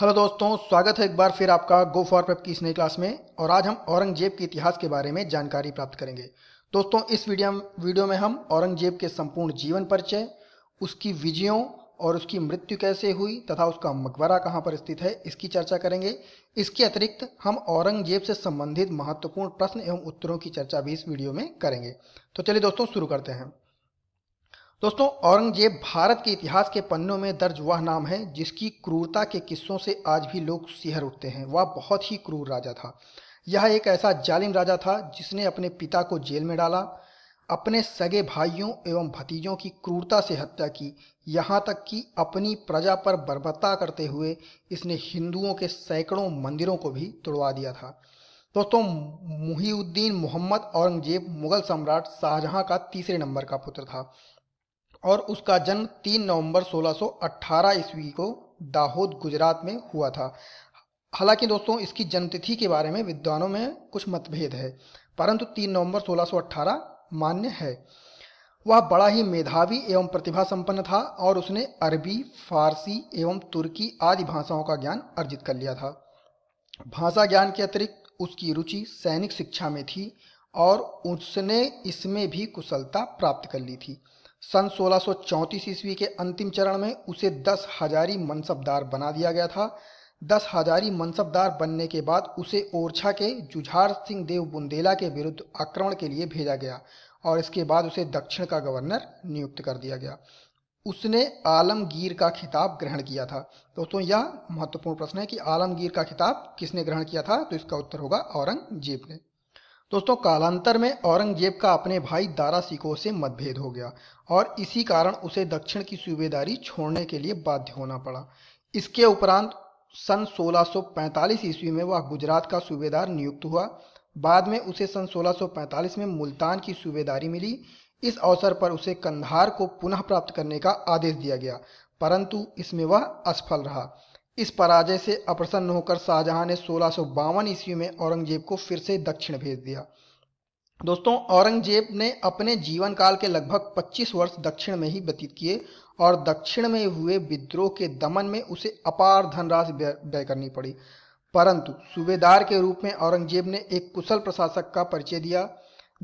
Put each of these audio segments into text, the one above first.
hello दोस्तों स्वागत है एक बार फिर आपका गो फॉर पेप की इस नई क्लास में और आज हम औरंगजेब के इतिहास के बारे में जानकारी प्राप्त करेंगे दोस्तों इस वीडियो वीडियो में हम औरंगजेब के संपूर्ण जीवन परिचय उसकी विजयों और उसकी मृत्यु कैसे हुई तथा उसका मकबरा कहाँ पर स्थित है इसकी चर्चा करेंगे इसके अतिरिक्त हम औरंगजेब से संबंधित महत्वपूर्ण प्रश्न एवं उत्तरों की चर्चा भी इस वीडियो में करेंगे तो चलिए दोस्तों शुरू करते हैं दोस्तों औरंगजेब भारत के इतिहास के पन्नों में दर्ज वह नाम है जिसकी क्रूरता के किस्सों से आज भी लोग सिहर उठते हैं वह बहुत ही क्रूर राजा था यह एक ऐसा जालिम राजा था जिसने अपने पिता को जेल में डाला अपने सगे भाइयों एवं भतीजों की क्रूरता से हत्या की यहाँ तक कि अपनी प्रजा पर बर्बरता करते हुए इसने हिंदुओं के सैकड़ों मंदिरों को भी तोड़वा दिया था दोस्तों मुहीउद्दीन मोहम्मद औरंगजेब मुगल सम्राट शाहजहां का तीसरे नंबर का पुत्र था और उसका जन्म 3 नवंबर 1618 ईस्वी को दाहोद गुजरात में हुआ था हालांकि दोस्तों इसकी जन्मतिथि के बारे में विद्वानों में कुछ मतभेद है परंतु 3 नवंबर 1618 मान्य है वह बड़ा ही मेधावी एवं प्रतिभा संपन्न था और उसने अरबी फारसी एवं तुर्की आदि भाषाओं का ज्ञान अर्जित कर लिया था भाषा ज्ञान के अतिरिक्त उसकी रुचि सैनिक शिक्षा में थी और उसने इसमें भी कुशलता प्राप्त कर ली थी सन 1634 ईस्वी के अंतिम चरण में उसे दस हजारी मनसबदार बना दिया गया था दस हजारी मनसबदार बनने के बाद उसे ओरछा के जुझार सिंह देव बुंदेला के विरुद्ध आक्रमण के लिए भेजा गया और इसके बाद उसे दक्षिण का गवर्नर नियुक्त कर दिया गया उसने आलमगीर का खिताब ग्रहण किया था दोस्तों यह महत्वपूर्ण प्रश्न है कि आलमगीर का खिताब किसने ग्रहण किया था तो इसका उत्तर होगा औरंगजेब ने दोस्तों कालांतर में औरंगजेब का अपने भाई दारा सिखों से मतभेद हो गया और इसी कारण उसे दक्षिण की सूबेदारी छोड़ने के लिए बाध्य होना पड़ा इसके उपरांत सन 1645 ईस्वी में वह गुजरात का सूबेदार नियुक्त हुआ बाद में उसे सन 1645 में मुल्तान की सूबेदारी मिली इस अवसर पर उसे कंधार को पुनः प्राप्त करने का आदेश दिया गया परंतु इसमें वह असफल रहा इस पराजय से अप्रसन्न होकर शाहजहां ने सोलह सौ बावन ईस्वी में औरंगजेब को फिर से दक्षिण भेज दिया दोस्तों औरंगजेब ने अपने जीवन काल के लगभग 25 वर्ष दक्षिण में ही व्यतीत किए और दक्षिण में हुए विद्रोह के दमन में उसे अपार धनराशि व्यय करनी पड़ी परंतु सूबेदार के रूप में औरंगजेब ने एक कुशल प्रशासक का परिचय दिया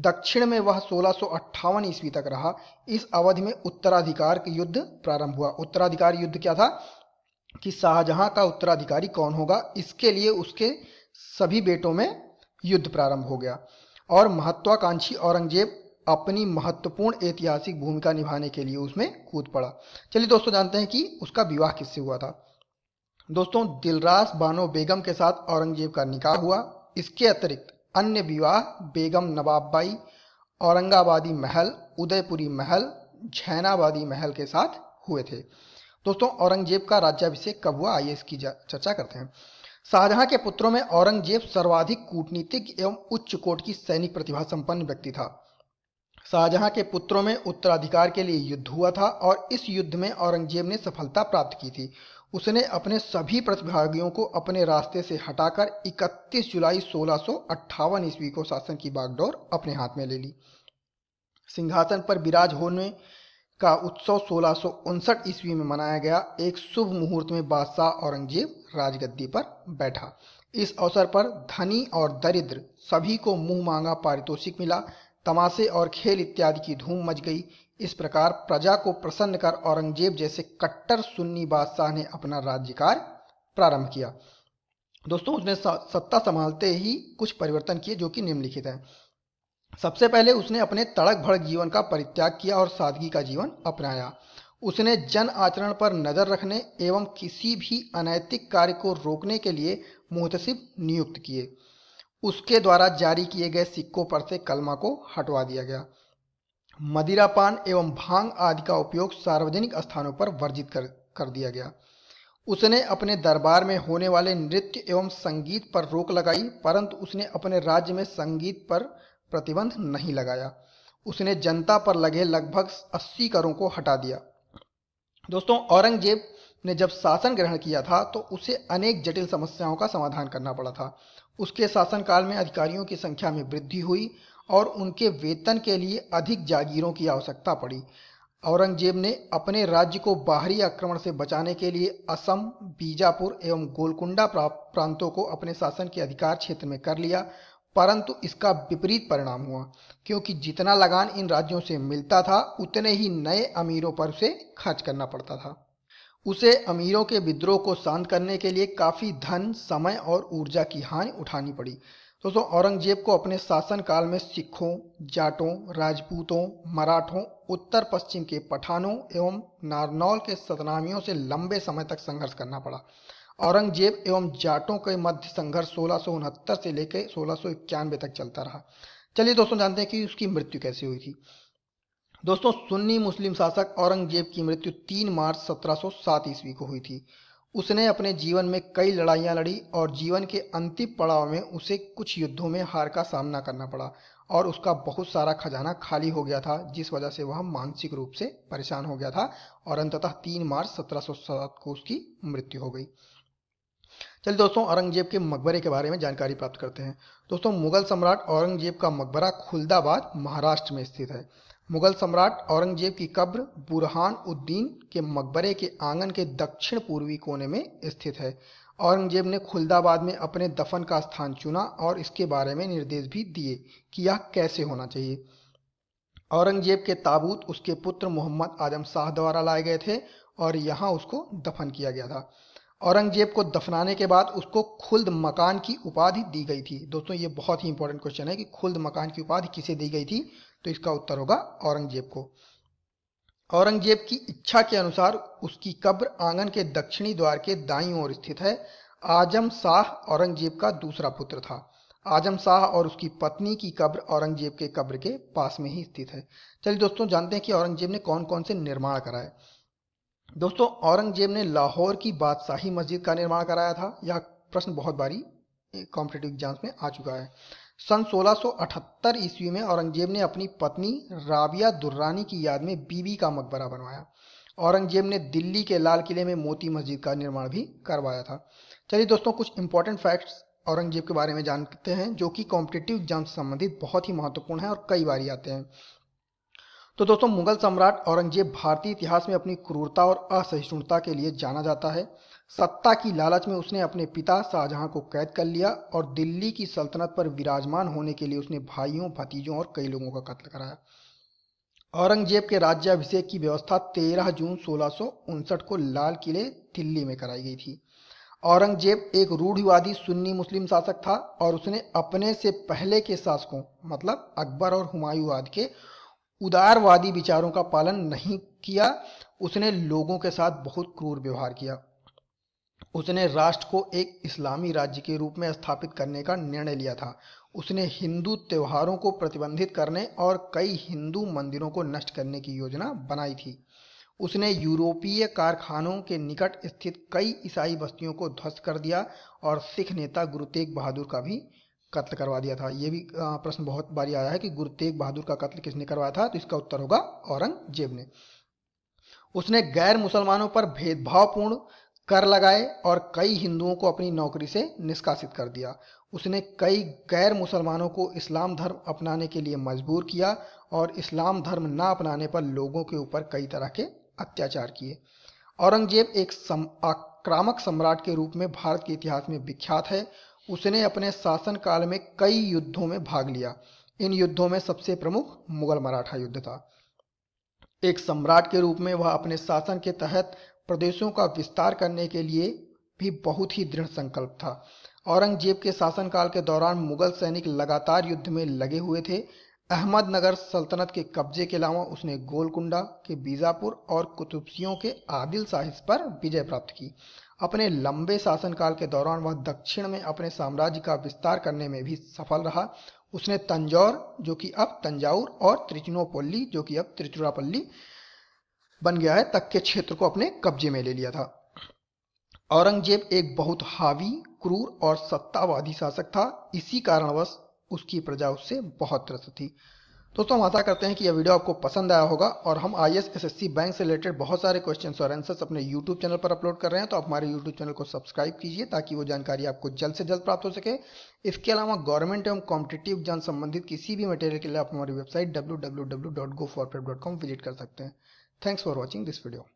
दक्षिण में वह सोलह ईस्वी तक रहा इस अवधि में उत्तराधिकार युद्ध प्रारंभ हुआ उत्तराधिकार युद्ध क्या था कि शाहजहां का उत्तराधिकारी कौन होगा इसके लिए उसके सभी बेटों में युद्ध प्रारंभ हो गया और महत्वाकांक्षी औरंगजेब अपनी महत्वपूर्ण ऐतिहासिक भूमिका निभाने के लिए उसमें कूद पड़ा चलिए दोस्तों जानते हैं कि उसका विवाह किससे हुआ था दोस्तों दिलरास बानो बेगम के साथ औरंगजेब का निकाह हुआ इसके अतिरिक्त अन्य विवाह बेगम नवाबबाई औरंगाबादी महल उदयपुरी महल झैनाबादी महल के साथ हुए थे दोस्तों औरंगजेब का राज्याभिषेक कब हुआ आइए इसकी चर्चा करते हैं शाहजहां के पुत्रों में औरंगजेब सर्वाधिक कूटनीतिक एवं उच्च कोट की सैनिक प्रतिभा संपन्न व्यक्ति था शाहजहां के पुत्रों में उत्तराधिकार के लिए युद्ध हुआ था और इस युद्ध में औरंगजेब ने सफलता प्राप्त की थी उसने अपने सभी प्रतिभागियों को अपने रास्ते से हटाकर 31 जुलाई सोलह ईस्वी को शासन की बागडोर अपने हाथ में ले ली सिंहासन पर विराज होने का उत्सव सोलह ईस्वी में मनाया गया एक शुभ मुहूर्त में बादशाह औरंगजेब राजगद्दी पर बैठा इस अवसर पर धनी और दरिद्र सभी को मुंह मांगा पारितोषिक मिला तमाशे और खेल इत्यादि की धूम मच गई इस प्रकार प्रजा को प्रसन्न कर औरंगजेब जैसे कट्टर सुन्नी बादशाह ने अपना राज्य कार्य प्रारंभ किया दोस्तों उसने सत्ता संभालते ही कुछ परिवर्तन किए जो कि निम्नलिखित हैं सबसे पहले उसने अपने तड़क भड़क जीवन का परित्याग किया और सादगी का जीवन अपनाया उसने जन आचरण पर नज़र रखने एवं किसी भी अनैतिक कार्य को रोकने के लिए मुहतसिब नियुक्त किए उसके द्वारा जारी किए गए सिक्कों पर से कलमा को हटवा दिया गया मदिरा पान एवं भांग आदि का उपयोग सार्वजनिक स्थानों पर वर्जित कर कर दिया गया उसने अपने दरबार में होने वाले नृत्य एवं संगीत पर रोक लगाई परंतु उसने अपने राज्य में संगीत पर प्रतिबंध नहीं लगाया उसने जनता पर लगे लगभग 80 करों को हटा दिया दोस्तों औरंगजेब ने जब शासन ग्रहण किया था तो उसे अनेक जटिल समस्याओं का समाधान करना पड़ा था उसके शासनकाल में अधिकारियों की संख्या में वृद्धि हुई और उनके वेतन के लिए अधिक जागीरों की आवश्यकता पड़ी औरंगजेब ने अपने राज्य को बाहरी आक्रमण से बचाने के लिए असम बीजापुर एवं गोलकुंडा प्रांतों को अपने शासन के अधिकार क्षेत्र में कर लिया परंतु इसका विपरीत परिणाम हुआ क्योंकि जितना लगान इन राज्यों से मिलता था उतने ही नए अमीरों पर उसे खर्च करना पड़ता था उसे अमीरों के विद्रोह को शांत करने के लिए काफ़ी धन समय और ऊर्जा की हानि उठानी पड़ी दोस्तों औरंगजेब को अपने शासन काल में सिखों जाटों राजपूतों मराठों उत्तर पश्चिम के पठानों एवं नारनौल के सतनामियों से लंबे समय तक संघर्ष करना पड़ा औरंगजेब एवं जाटों के मध्य संघर्ष सोलह से लेकर सोलह तक चलता रहा चलिए दोस्तों जानते हैं कि उसकी मृत्यु कैसे हुई थी दोस्तों सुन्नी मुस्लिम शासक औरंगजेब की मृत्यु 3 मार्च 1707 ईस्वी को हुई थी उसने अपने जीवन में कई लड़ाइयाँ लड़ी और जीवन के अंतिम पड़ाव में उसे कुछ युद्धों में हार का सामना करना पड़ा और उसका बहुत सारा खजाना खाली हो गया था जिस वजह से वह मानसिक रूप से परेशान हो गया था और अंततः 3 मार्च 1707 को उसकी मृत्यु हो गई चलिए दोस्तों औरंगजेब के मकबरे के बारे में जानकारी प्राप्त करते हैं दोस्तों मुगल सम्राट औरंगजेब का मकबरा खुलदाबाद महाराष्ट्र में स्थित है मुगल सम्राट औरंगजेब की कब्र बुरहान उद्दीन के मकबरे के आंगन के दक्षिण पूर्वी कोने में स्थित है औरंगजेब ने खुलदाबाद में अपने दफन का स्थान चुना और इसके बारे में निर्देश भी दिए कि यह कैसे होना चाहिए औरंगजेब के ताबूत उसके पुत्र मोहम्मद आजम शाह द्वारा लाए गए थे और यहाँ उसको दफन किया गया था औरंगजेब को दफनाने के बाद उसको खुल्द मकान की उपाधि दी गई थी दोस्तों ये बहुत ही इंपॉर्टेंट क्वेश्चन है कि खुल्द मकान की उपाधि किसे दी गई थी तो इसका उत्तर होगा औरंगजेब को औरंगजेब की इच्छा के अनुसार उसकी कब्र आंगन के दक्षिणी द्वार के दाई ओर स्थित है आजम शाह औरंगजेब का दूसरा पुत्र था आजम शाह और उसकी पत्नी की कब्र औरंगजेब के कब्र के पास में ही स्थित है चलिए दोस्तों जानते हैं कि औरंगजेब ने कौन कौन से निर्माण कराए दोस्तों औरंगजेब ने लाहौर की बादशाही मस्जिद का निर्माण कराया था यह प्रश्न बहुत बारी कॉम्पिटेटिव एग्जाम्स में आ चुका है सन 1678 ईस्वी में औरंगजेब ने अपनी पत्नी राबिया दुर्रानी की याद में बीबी का मकबरा बनवाया औरंगजेब ने दिल्ली के लाल किले में मोती मस्जिद का निर्माण भी करवाया था चलिए दोस्तों कुछ इंपॉर्टेंट फैक्ट्स औरंगजेब के बारे में जानते हैं जो कि कॉम्पिटेटिव एग्जाम से संबंधित बहुत ही महत्वपूर्ण है और कई बार आते हैं तो दोस्तों मुगल सम्राट औरंगजेब भारतीय इतिहास में अपनी क्रूरता और असहिष्णुता के लिए जाना जाता है सत्ता की लालच में उसने अपने पिता शाहजहां को कैद कर लिया और दिल्ली की सल्तनत पर विराजमान होने के लिए उसने भाइयों भतीजों और कई लोगों का कत्ल कराया औरंगजेब के राज्याभिषेक की व्यवस्था 13 जून सोलह को लाल किले दिल्ली में कराई गई थी औरंगजेब एक रूढ़िवादी सुन्नी मुस्लिम शासक था और उसने अपने से पहले के शासकों मतलब अकबर और हुमायूं आदि के उदारवादी विचारों का पालन नहीं किया उसने लोगों के साथ बहुत क्रूर व्यवहार किया उसने राष्ट्र को एक इस्लामी राज्य के रूप में स्थापित करने का निर्णय लिया था उसने हिंदू त्योहारों को प्रतिबंधित करने और कई हिंदू मंदिरों को नष्ट करने की योजना बनाई थी उसने यूरोपीय कारखानों के निकट स्थित कई ईसाई बस्तियों को ध्वस्त कर दिया और सिख नेता गुरु तेग बहादुर का भी कत्ल करवा दिया था ये भी प्रश्न बहुत बारी आया है कि गुरु तेग बहादुर का कत्ल किसने करवाया था तो इसका उत्तर होगा औरंगजेब ने उसने गैर मुसलमानों पर भेदभावपूर्ण कर लगाए और कई हिंदुओं को अपनी नौकरी से निष्कासित कर दिया उसने कई गैर मुसलमानों को इस्लाम धर्म अपनाने के लिए मजबूर किया और इस्लाम धर्म ना अपनाने पर लोगों के ऊपर कई तरह के अत्याचार किए औरंगजेब एक सम, आक्रामक सम्राट के रूप में भारत के इतिहास में विख्यात है उसने अपने शासनकाल में कई युद्धों में भाग लिया इन युद्धों में सबसे प्रमुख मुगल मराठा युद्ध था एक सम्राट के रूप में वह अपने शासन के तहत प्रदेशों का विस्तार करने के लिए भी बहुत ही दृढ़ संकल्प था औरंगजेब के शासनकाल के दौरान मुगल सैनिक लगातार युद्ध में लगे हुए थे अहमदनगर सल्तनत के कब्जे के अलावा उसने गोलकुंडा के बीजापुर और कुतुबसियों के आदिल साहिस पर विजय प्राप्त की अपने लंबे शासनकाल के दौरान वह दक्षिण में अपने साम्राज्य का विस्तार करने में भी सफल रहा उसने तंजौर जो कि अब तंजाउर और त्रिचुनोपल्ली जो कि अब त्रिचुरापल्ली बन गया है तक के क्षेत्र को अपने कब्जे में ले लिया था औरंगजेब एक बहुत हावी क्रूर और सत्तावादी शासक था इसी कारणवश उसकी प्रजा उससे बहुत त्रस्त थी दोस्तों हम आशा करते हैं कि यह वीडियो आपको पसंद आया होगा और हम आई एस बैंक से रिलेटेड बहुत सारे क्वेश्चन और आंसर्स अपने यूट्यूब चैनल पर अपलोड कर रहे हैं तो आप हमारे यूट्यूब चैनल को सब्सक्राइब कीजिए ताकि वो जानकारी आपको जल्द से जल्द प्राप्त हो सके इसके अलावा गवर्नमेंट एवं कॉम्पिटेटिव एग्जाम संबंधित किसी भी मटेरियल के लिए आप हमारी वेबसाइट डब्ल्यू विजिट कर सकते हैं thanks for watching this video